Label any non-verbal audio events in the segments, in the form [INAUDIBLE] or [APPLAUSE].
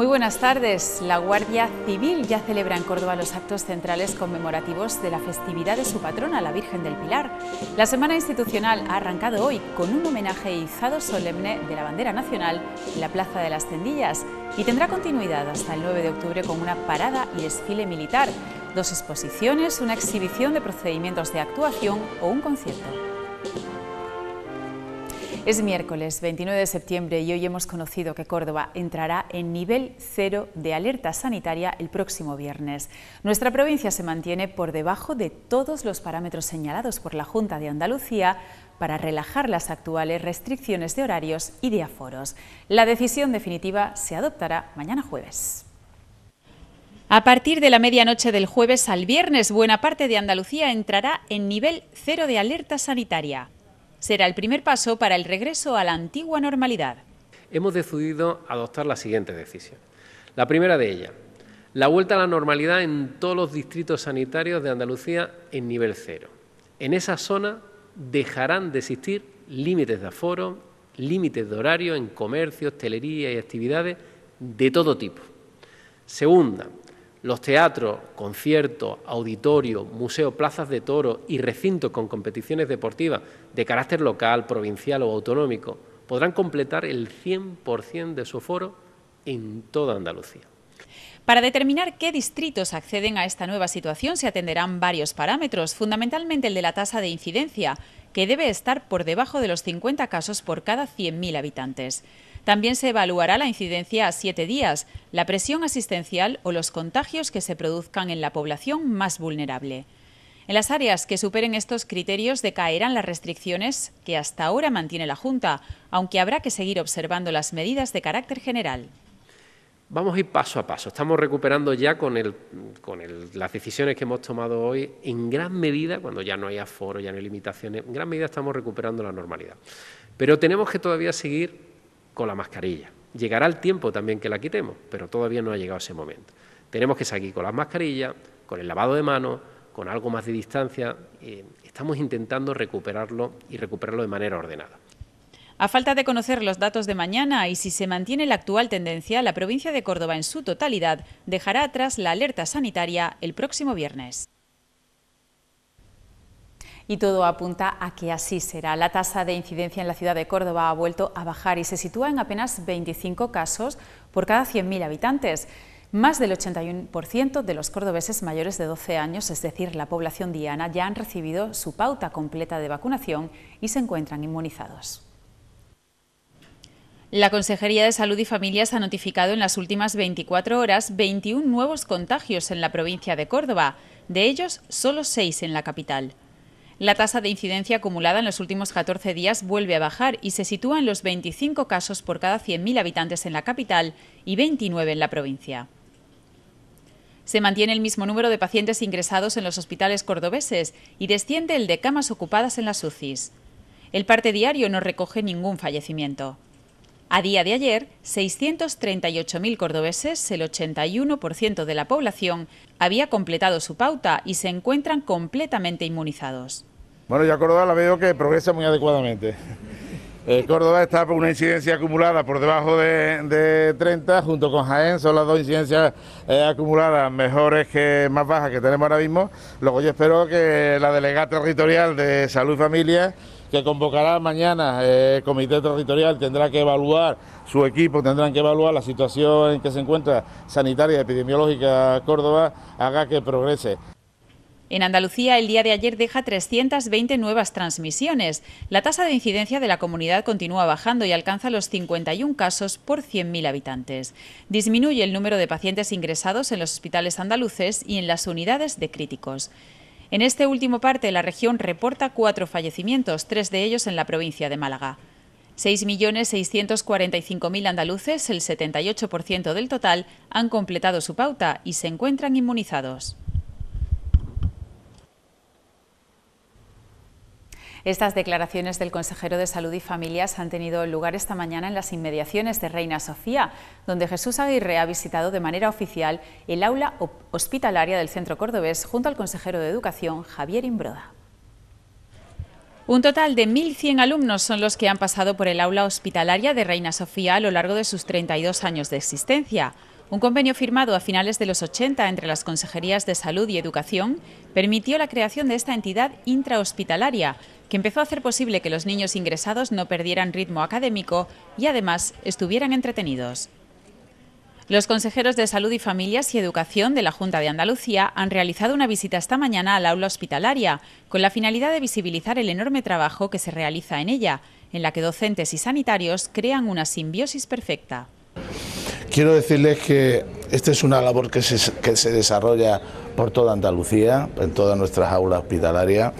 Muy buenas tardes. La Guardia Civil ya celebra en Córdoba los actos centrales conmemorativos de la festividad de su patrona, la Virgen del Pilar. La semana institucional ha arrancado hoy con un homenaje izado solemne de la bandera nacional en la Plaza de las Tendillas y tendrá continuidad hasta el 9 de octubre con una parada y desfile militar, dos exposiciones, una exhibición de procedimientos de actuación o un concierto. Es miércoles 29 de septiembre y hoy hemos conocido que Córdoba entrará en nivel cero de alerta sanitaria el próximo viernes. Nuestra provincia se mantiene por debajo de todos los parámetros señalados por la Junta de Andalucía para relajar las actuales restricciones de horarios y de aforos. La decisión definitiva se adoptará mañana jueves. A partir de la medianoche del jueves al viernes, buena parte de Andalucía entrará en nivel cero de alerta sanitaria será el primer paso para el regreso a la antigua normalidad. Hemos decidido adoptar la siguiente decisión. La primera de ellas, la vuelta a la normalidad en todos los distritos sanitarios de Andalucía en nivel cero. En esa zona dejarán de existir límites de aforo, límites de horario en comercios, hostelería y actividades de todo tipo. Segunda, los teatros, conciertos, auditorio, museo, plazas de toro y recintos con competiciones deportivas de carácter local, provincial o autonómico podrán completar el 100% de su foro en toda Andalucía. Para determinar qué distritos acceden a esta nueva situación se atenderán varios parámetros, fundamentalmente el de la tasa de incidencia, que debe estar por debajo de los 50 casos por cada 100.000 habitantes. También se evaluará la incidencia a siete días, la presión asistencial o los contagios que se produzcan en la población más vulnerable. En las áreas que superen estos criterios decaerán las restricciones que hasta ahora mantiene la Junta, aunque habrá que seguir observando las medidas de carácter general. Vamos a ir paso a paso. Estamos recuperando ya con, las decisiones que hemos tomado hoy, en gran medida, cuando ya no hay aforo, ya no hay limitaciones, en gran medida estamos recuperando la normalidad. Pero tenemos que todavía seguir con la mascarilla. Llegará el tiempo también que la quitemos, pero todavía no ha llegado ese momento. Tenemos que seguir con las mascarillas, con el lavado de manos, con algo más de distancia. estamos intentando recuperarlo y recuperarlo de manera ordenada. A falta de conocer los datos de mañana y si se mantiene la actual tendencia, la provincia de Córdoba en su totalidad dejará atrás la alerta sanitaria el próximo viernes y todo apunta a que así será. La tasa de incidencia en la ciudad de Córdoba ha vuelto a bajar y se sitúa en apenas 25 casos por cada 100.000 habitantes. Más del 81% de los cordobeses mayores de 12 años, es decir, la población diana, ya han recibido su pauta completa de vacunación y se encuentran inmunizados. La Consejería de Salud y Familias ha notificado en las últimas 24 horas 21 nuevos contagios en la provincia de Córdoba, de ellos solo 6 en la capital. La tasa de incidencia acumulada en los últimos 14 días vuelve a bajar y se sitúa en los 25 casos por cada 100.000 habitantes en la capital y 29 en la provincia. Se mantiene el mismo número de pacientes ingresados en los hospitales cordobeses y desciende el de camas ocupadas en las UCIs. El parte diario no recoge ningún fallecimiento. A día de ayer, 638.000 cordobeses, el 81% de la población, había completado su pauta y se encuentran completamente inmunizados. Bueno, ya Córdoba la veo que progresa muy adecuadamente. Eh, Córdoba está por una incidencia acumulada por debajo de, 30, junto con Jaén, son las dos incidencias eh, acumuladas mejores que más bajas que tenemos ahora mismo. Luego yo espero que la delegada territorial de Salud y Familia, que convocará mañana el eh, comité territorial, tendrá que evaluar su equipo, tendrán que evaluar la situación en que se encuentra sanitaria y epidemiológica Córdoba, haga que progrese. En Andalucía, el día de ayer deja 320 nuevas transmisiones. La tasa de incidencia de la comunidad continúa bajando y alcanza los 51 casos por 100.000 habitantes. Disminuye el número de pacientes ingresados en los hospitales andaluces y en las unidades de críticos. En este último parte, la región reporta cuatro fallecimientos, tres de ellos en la provincia de Málaga. 6.645.000 andaluces, el 78% del total, han completado su pauta y se encuentran inmunizados. Estas declaraciones del consejero de Salud y Familias han tenido lugar esta mañana en las inmediaciones de Reina Sofía, donde Jesús Aguirre ha visitado de manera oficial el aula hospitalaria del centro cordobés junto al consejero de Educación, Javier Imbroda. Un total de 1.100 alumnos son los que han pasado por el aula hospitalaria de Reina Sofía a lo largo de sus 32 años de existencia. Un convenio firmado a finales de los 80 entre las Consejerías de Salud y Educación permitió la creación de esta entidad intrahospitalaria, que empezó a hacer posible que los niños ingresados no perdieran ritmo académico y además estuvieran entretenidos. Los consejeros de Salud y Familias y Educación de la Junta de Andalucía han realizado una visita esta mañana al aula hospitalaria con la finalidad de visibilizar el enorme trabajo que se realiza en ella, en la que docentes y sanitarios crean una simbiosis perfecta. Quiero decirles que esta es una labor que se, desarrolla por toda Andalucía, en todas nuestras aulas hospitalarias.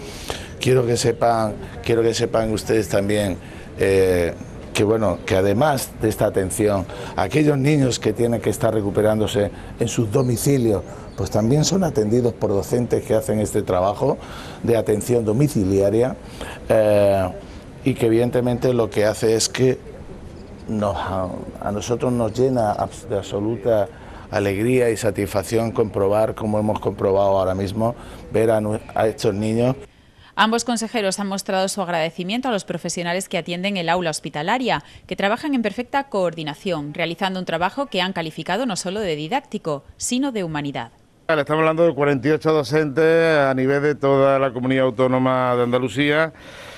Quiero que sepan, quiero que sepan ustedes también eh, que bueno, que además de esta atención, aquellos niños que tienen que estar recuperándose en sus domicilios, pues también son atendidos por docentes que hacen este trabajo de atención domiciliaria eh, y que evidentemente lo que hace es que a nosotros nos llena de absoluta alegría y satisfacción comprobar, como hemos comprobado ahora mismo, ver a estos niños. Ambos consejeros han mostrado su agradecimiento a los profesionales que atienden el aula hospitalaria, que trabajan en perfecta coordinación, realizando un trabajo que han calificado no solo de didáctico, sino de humanidad. Estamos hablando de 48 docentes a nivel de toda la comunidad autónoma de Andalucía.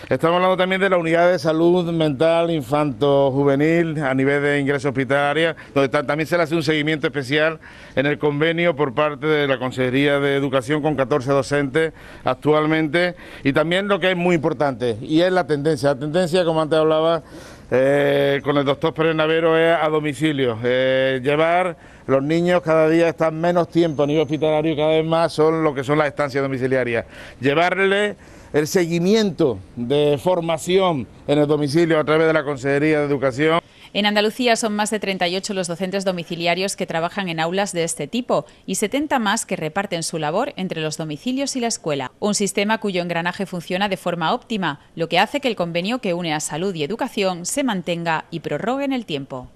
Estamos hablando también de la unidad de salud mental infanto-juvenil a nivel de ingreso hospitalaria, donde también se le hace un seguimiento especial en el convenio por parte de la Consejería de Educación con 14 docentes actualmente. Y también lo que es muy importante, y es la tendencia. La tendencia, como antes hablaba, eh, con el doctor Pérez Navero es a domicilio. Eh, llevar los niños cada día están menos tiempo a nivel hospitalario, cada vez más son lo que son las estancias domiciliarias. Llevarle el seguimiento de formación en el domicilio a través de la Consejería de Educación. En Andalucía son más de 38 los docentes domiciliarios que trabajan en aulas de este tipo y 70 más que reparten su labor entre los domicilios y la escuela. Un sistema cuyo engranaje funciona de forma óptima, lo que hace que el convenio que une a salud y educación se mantenga y prorrogue en el tiempo.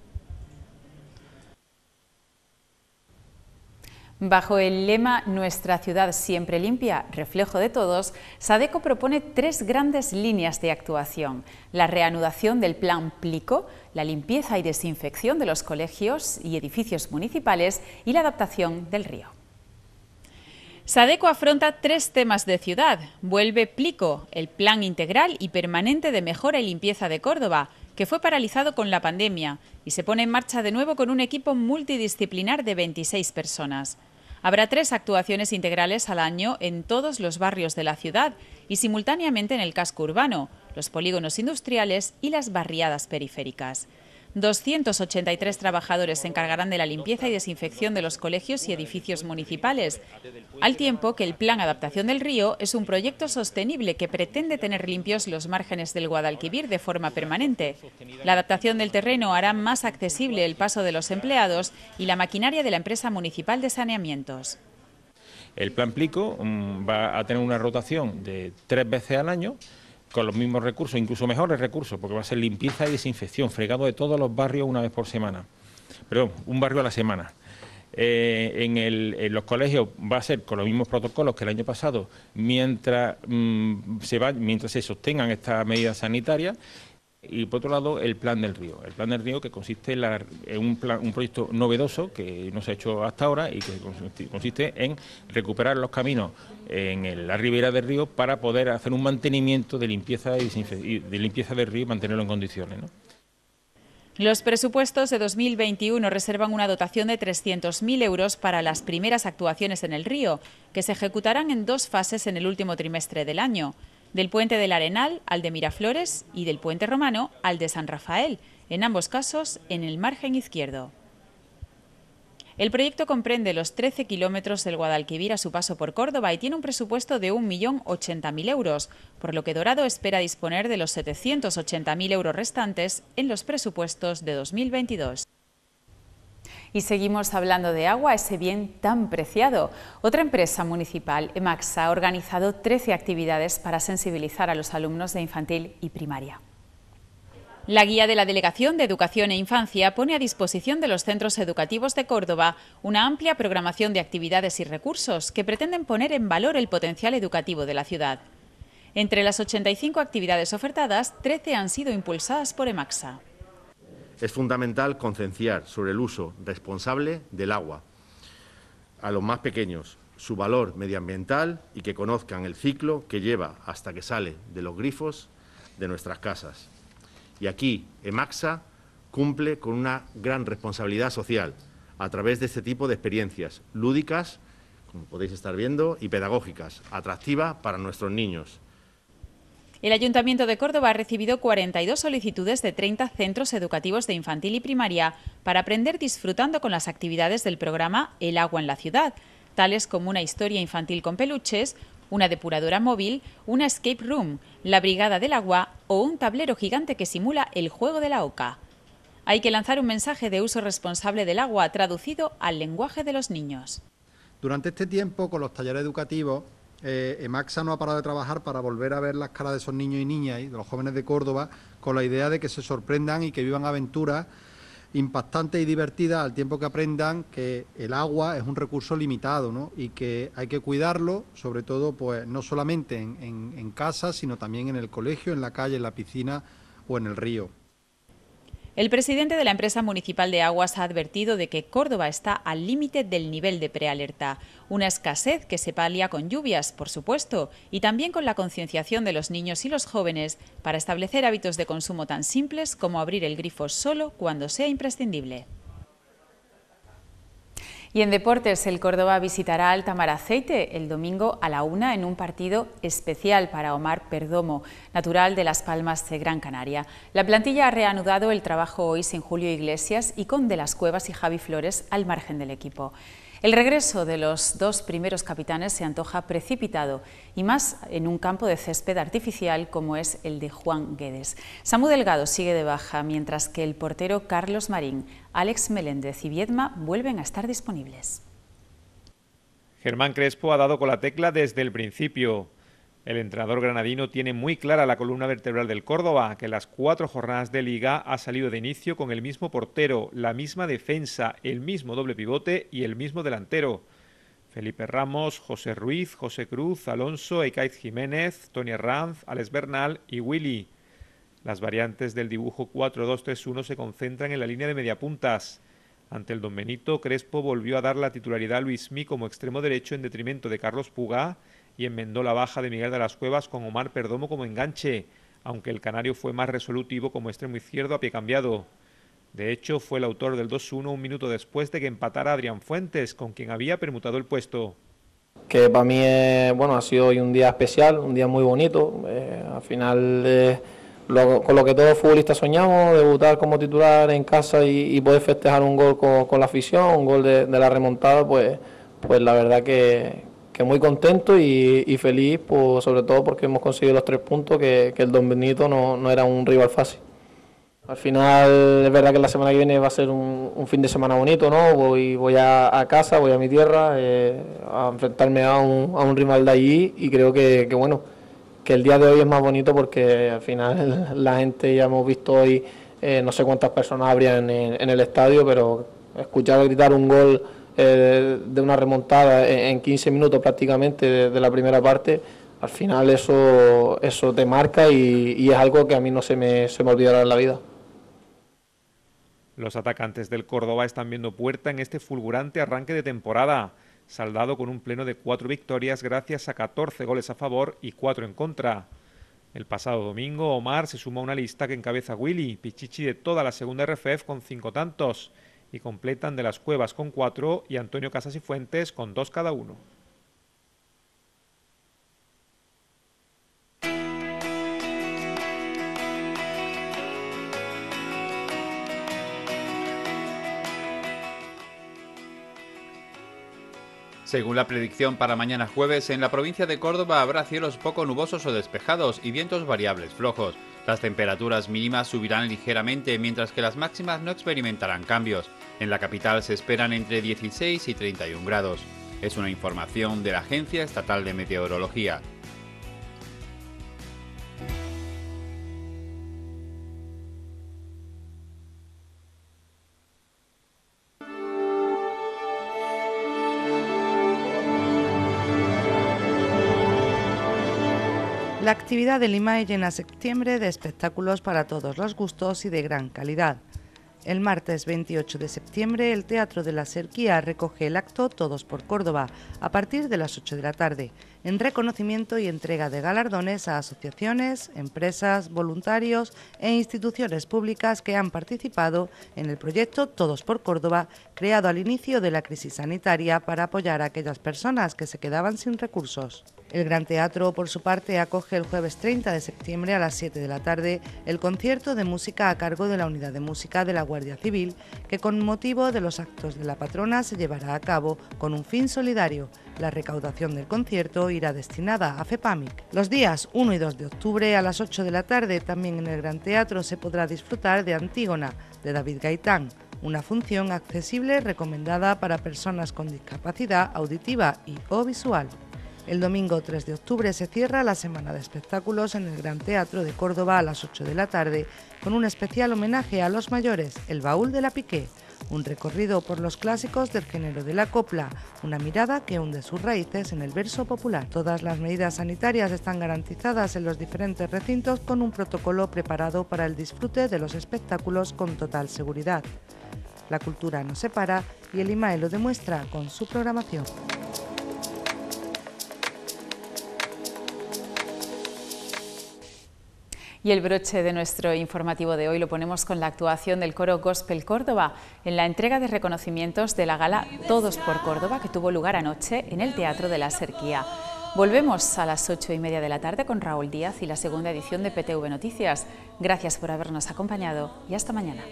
Bajo el lema Nuestra ciudad siempre limpia, reflejo de todos, Sadeco propone tres grandes líneas de actuación. La reanudación del plan Plico, la limpieza y desinfección de los colegios y edificios municipales y la adaptación del río. Sadeco afronta tres temas de ciudad. Vuelve Plico, el plan integral y permanente de mejora y limpieza de Córdoba, que fue paralizado con la pandemia, y se pone en marcha de nuevo con un equipo multidisciplinar de 26 personas. Habrá tres actuaciones integrales al año en todos los barrios de la ciudad y simultáneamente en el casco urbano, los polígonos industriales y las barriadas periféricas. 283 trabajadores se encargarán de la limpieza y desinfección de los colegios y edificios municipales, al tiempo que el Plan Adaptación del Río es un proyecto sostenible que pretende tener limpios los márgenes del Guadalquivir de forma permanente. La adaptación del terreno hará más accesible el paso de los empleados y la maquinaria de la empresa municipal de saneamientos. El plan Plico mm, va a tener una rotación de tres veces al año con los mismos recursos, incluso mejores recursos, porque va a ser limpieza y desinfección, fregado de todos los barrios una vez por semana. Perdón, un barrio a la semana. Eh, en, los colegios va a ser con los mismos protocolos que el año pasado, mientras, mm, se, va, mientras se sostengan estas medidas sanitarias y por otro lado el plan del río. El plan del río que consiste en, un, proyecto novedoso que no se ha hecho hasta ahora y que consiste en recuperar los caminos en la ribera del río para poder hacer un mantenimiento de limpieza, de limpieza del río y mantenerlo en condiciones. Los presupuestos de 2021 reservan una dotación de 300.000 euros para las primeras actuaciones en el río, que se ejecutarán en dos fases en el último trimestre del año del puente del Arenal al de Miraflores y del puente romano al de San Rafael, en ambos casos en el margen izquierdo. El proyecto comprende los 13 kilómetros del Guadalquivir a su paso por Córdoba y tiene un presupuesto de 1.080.000 euros, por lo que Dorado espera disponer de los 780.000 euros restantes en los presupuestos de 2022. Y seguimos hablando de agua, ese bien tan preciado. Otra empresa municipal, EMAXA, ha organizado 13 actividades para sensibilizar a los alumnos de infantil y primaria. La guía de la Delegación de Educación e Infancia pone a disposición de los centros educativos de Córdoba una amplia programación de actividades y recursos que pretenden poner en valor el potencial educativo de la ciudad. Entre las 85 actividades ofertadas, 13 han sido impulsadas por EMAXA es fundamental concienciar sobre el uso responsable del agua a los más pequeños, su valor medioambiental y que conozcan el ciclo que lleva hasta que sale de los grifos de nuestras casas. Y aquí EMAXA cumple con una gran responsabilidad social a través de este tipo de experiencias lúdicas, como podéis estar viendo, y pedagógicas, atractivas para nuestros niños. El Ayuntamiento de Córdoba ha recibido 42 solicitudes de 30 centros educativos de infantil y primaria para aprender disfrutando con las actividades del programa El agua en la ciudad, tales como una historia infantil con peluches, una depuradora móvil, una escape room, la brigada del agua o un tablero gigante que simula el juego de la oca. Hay que lanzar un mensaje de uso responsable del agua traducido al lenguaje de los niños. Durante este tiempo, con los talleres educativos, eh, EMAXA no ha parado de trabajar para volver a ver las caras de esos niños y niñas y de los jóvenes de Córdoba con la idea de que se sorprendan y que vivan aventuras impactantes y divertidas al tiempo que aprendan que el agua es un recurso limitado y que hay que cuidarlo, sobre todo pues no solamente en casa, sino también en el colegio, en la calle, en la piscina o en el río. El presidente de la empresa municipal de aguas ha advertido de que Córdoba está al límite del nivel de prealerta, una escasez que se palia con lluvias, por supuesto, y también con la concienciación de los niños y los jóvenes para establecer hábitos de consumo tan simples como abrir el grifo solo cuando sea imprescindible. Y en deportes, el Córdoba visitará aceite el domingo a la una en un partido especial para Omar Perdomo, natural de Las Palmas de Gran Canaria. La plantilla ha reanudado el trabajo hoy sin Julio Iglesias y con De las Cuevas y Javi Flores al margen del equipo. El regreso de los dos primeros capitanes se antoja precipitado y más en un campo de césped artificial como es el de Juan Guedes. Samu Delgado sigue de baja, mientras que el portero Carlos Marín, Alex Meléndez y Viedma vuelven a estar disponibles. Germán Crespo ha dado con la tecla desde el principio. El entrenador granadino tiene muy clara la columna vertebral del Córdoba, que las cuatro jornadas de liga ha salido de inicio con el mismo portero, la misma defensa, el mismo doble pivote y el mismo delantero. Felipe Ramos, José Ruiz, José Cruz, Alonso, Ekaiz Jiménez, Tony Ranz, Alex Bernal y Willy. Las variantes del dibujo 4-2-3-1 se concentran en la línea de mediapuntas. Ante el Don Benito, Crespo volvió a dar la titularidad a Luis Mí como extremo derecho en detrimento de Carlos Puga y enmendó la baja de Miguel de las Cuevas con Omar Perdomo como enganche, aunque el canario fue más resolutivo como extremo izquierdo a pie cambiado. De hecho, fue el autor del 2-1 un minuto después de que empatara Adrián Fuentes, con quien había permutado el puesto. Que para mí bueno, ha sido hoy un día especial, un día muy bonito. Eh, al final, eh, con lo que todos futbolistas soñamos, debutar como titular en casa y, poder festejar un gol con, la afición, un gol de, de la remontada, pues, pues la verdad que, muy contento y, feliz, sobre todo porque hemos conseguido los tres puntos, que, el Don Benito no, era un rival fácil. Al final es verdad que la semana que viene va a ser un, fin de semana bonito, ¿no? Voy, voy a, casa, voy a mi tierra, eh, a enfrentarme a un, rival de allí y creo que, bueno, que el día de hoy es más bonito porque al final [LAUGHS] la gente ya hemos visto hoy, eh, no sé cuántas personas habrían en el estadio, pero escuchar gritar un gol eh, de una remontada en, 15 minutos prácticamente de, la primera parte, al final eso, eso te marca y, es algo que a mí no se me, se me olvidará en la vida. Los atacantes del Córdoba están viendo puerta en este fulgurante arranque de temporada, saldado con un pleno de cuatro victorias gracias a 14 goles a favor y cuatro en contra. El pasado domingo, Omar se sumó a una lista que encabeza Willy, pichichi de toda la segunda RFF con cinco tantos y completan de las Cuevas con cuatro y Antonio Casas y Fuentes con dos cada uno. Según la predicción para mañana jueves, en la provincia de Córdoba habrá cielos poco nubosos o despejados y vientos variables flojos. Las temperaturas mínimas subirán ligeramente, mientras que las máximas no experimentarán cambios. En la capital se esperan entre 16 y 31 grados. Es una información de la Agencia Estatal de Meteorología. actividad de Lima llena septiembre de espectáculos para todos los gustos y de gran calidad. El martes 28 de septiembre, el Teatro de la Serquía recoge el acto Todos por Córdoba a partir de las 8 de la tarde, en reconocimiento y entrega de galardones a asociaciones, empresas, voluntarios e instituciones públicas que han participado en el proyecto Todos por Córdoba, creado al inicio de la crisis sanitaria para apoyar a aquellas personas que se quedaban sin recursos. El Gran Teatro, por su parte, acoge el jueves 30 de septiembre a las 7 de la tarde el concierto de música a cargo de la Unidad de Música de la Guardia Civil, que con motivo de los actos de la patrona se llevará a cabo con un fin solidario. La recaudación del concierto irá destinada a FEPAMIC. Los días 1 y 2 de octubre a las 8 de la tarde también en el Gran Teatro se podrá disfrutar de Antígona, de David Gaitán, una función accesible recomendada para personas con discapacidad auditiva y o visual. El domingo 3 de octubre se cierra la semana de espectáculos en el Gran Teatro de Córdoba a las 8 de la tarde con un especial homenaje a los mayores, El Baúl de la Piqué, un recorrido por los clásicos del género de la copla, una mirada que hunde sus raíces en el verso popular. Todas las medidas sanitarias están garantizadas en los diferentes recintos con un protocolo preparado para el disfrute de los espectáculos con total seguridad. La cultura nos separa y el IMAE lo demuestra con su programación. Y el broche de nuestro informativo de hoy lo ponemos con la actuación del coro Gospel Córdoba en la entrega de reconocimientos de la gala Todos por Córdoba que tuvo lugar anoche en el Teatro de la Serquía. Volvemos a las ocho y media de la tarde con Raúl Díaz y la segunda edición de PTV Noticias. Gracias por habernos acompañado y hasta mañana.